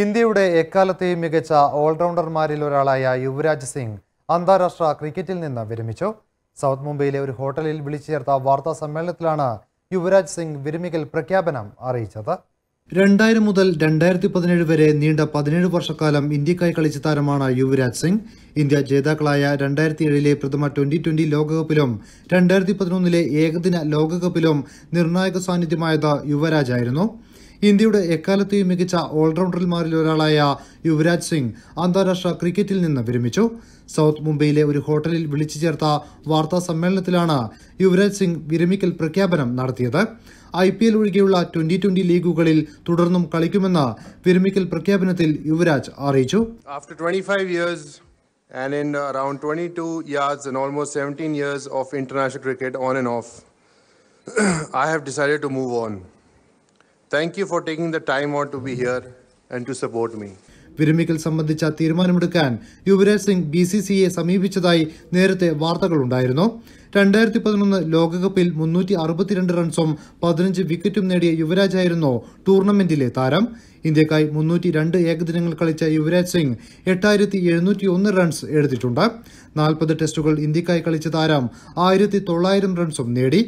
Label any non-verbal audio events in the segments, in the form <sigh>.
ഇന്ത്യയുടെ എക്കാലത്തെയും മികച്ച ഓൾറൗണ്ടർമാരിൽ ഒരാളായ യുവരാജ് സിംഗ് അന്താരാഷ്ട്ര ക്രിക്കറ്റിൽ നിന്ന് വിരമിച്ചു സൗത്ത് മുംബൈയിലെ ഒരു ഹോട്ടലിൽ വിളിച്ചു ചേർത്ത വാർത്താ സമ്മേളനത്തിലാണ് യുവരാജ് സിംഗ് വിരമിക്കൽ പ്രഖ്യാപനം അറിയിച്ചത് രണ്ടായിരം മുതൽ രണ്ടായിരത്തി പതിനേഴ് വരെ നീണ്ട പതിനേഴ് വർഷക്കാലം ഇന്ത്യക്കായി കളിച്ച താരമാണ് യുവരാജ് സിംഗ് ഇന്ത്യ ജേതാക്കളായ രണ്ടായിരത്തി ഏഴിലെ പ്രഥമ ട്വന്റി ട്വന്റി ലോകകപ്പിലും രണ്ടായിരത്തി പതിനൊന്നിലെ ഏകദിന ലോകകപ്പിലും നിർണായക സാന്നിധ്യമായത് യുവരാജായിരുന്നു ആയിരുന്നു ഇന്ത്യയുടെ എക്കാലത്തെയും മികച്ച ഓൾറൗണ്ടർമാരിൽ ഒരാളായ യുവരാജ് സിംഗ് അന്താരാഷ്ട്ര ക്രിക്കറ്റിൽ നിന്ന് വിരമിച്ചു സൗത്ത് മുംബൈയിലെ ഒരു ഹോട്ടലിൽ വിളിച്ചു ചേർത്ത വാർത്താ സമ്മേളനത്തിലാണ് യുവരാജ് സിംഗ് വിരമിക്കൽ പ്രഖ്യാപനം നടത്തിയത് ഐ പി എൽ ഒഴികെയുള്ള ട്വന്റി ട്വന്റി ലീഗുകളിൽ തുടർന്നും കളിക്കുമെന്ന് വിരമിക്കൽ പ്രഖ്യാപനത്തിൽ യുവരാജ് അറിയിച്ചു After 25 years and in around 22 years and almost 17 years of international cricket on and off, <clears throat> I have decided to move on. Thank you for taking the time out to be here and to support me വിരമിക്കൽ സംബന്ധിച്ച തീരുമാനമെടുക്കാൻ Yuvraj Singh B C സിയെ സമീപിച്ചതായി നേരത്തെ വാർത്തകളുണ്ടായിരുന്നു രണ്ടായിരത്തി പതിനൊന്ന് ലോകകപ്പിൽ മുന്നൂറ്റി അറുപത്തിരണ്ട് റൺസും പതിനഞ്ച് വിക്കറ്റും നേടിയ യുവരാജ് ആയിരുന്നു ടൂർണമെന്റിലെ താരം ഇന്ത്യക്കായി മുന്നൂറ്റി രണ്ട് ഏകദിനങ്ങൾ കളിച്ച യുവരാജ് സിംഗ് എട്ടായിരത്തി എഴുന്നൂറ്റി ഒന്ന് റൺസ് എടുത്തിട്ടുണ്ട് നാൽപ്പത് ടെസ്റ്റുകൾ ഇന്ത്യക്കായി കളിച്ച താരം ആയിരത്തി തൊള്ളായിരം റൺസും നേടി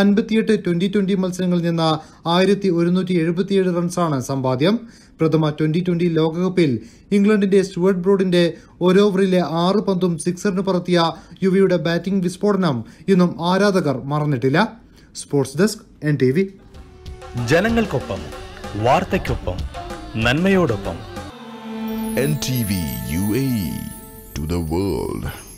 അൻപത്തിയെട്ട് ട്വന്റി ട്വന്റി മത്സരങ്ങളിൽ നിന്ന് ആയിരത്തി ഒരുന്നൂറ്റി എഴുപത്തിയേഴ് റൺസാണ് സമ്പാദ്യം പ്രഥമ ട്വന്റി ട്വന്റി ലോകകപ്പിൽ ഇംഗ്ലണ്ടിന്റെ സ്റ്റുവർട്ട് ബ്രോഡിന്റെ ഒരോവറിലെ ആറ് പന്തും സിക്സറിന് പറത്തിയ യുവിയുടെ ബാറ്റിംഗ് വിസ്ഫോടനം ഇന്നും ആരാധകർ മറന്നിട്ടില്ല sports desk N T V ജനങ്ങൾക്കൊപ്പം വാർത്തയ്ക്കൊപ്പം നന്മയോടൊപ്പം N T V U A to the world